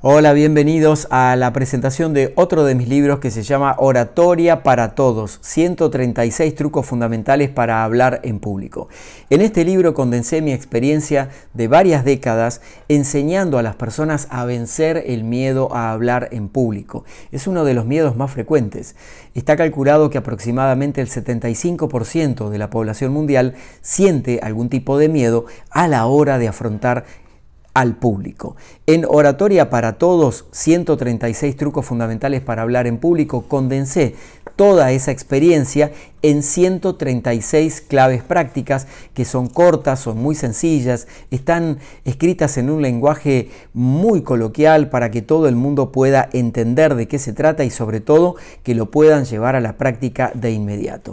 Hola, bienvenidos a la presentación de otro de mis libros que se llama Oratoria para Todos, 136 trucos fundamentales para hablar en público. En este libro condensé mi experiencia de varias décadas enseñando a las personas a vencer el miedo a hablar en público. Es uno de los miedos más frecuentes. Está calculado que aproximadamente el 75% de la población mundial siente algún tipo de miedo a la hora de afrontar al público. En Oratoria para Todos, 136 trucos fundamentales para hablar en público, condensé toda esa experiencia en 136 claves prácticas que son cortas, son muy sencillas, están escritas en un lenguaje muy coloquial para que todo el mundo pueda entender de qué se trata y sobre todo que lo puedan llevar a la práctica de inmediato.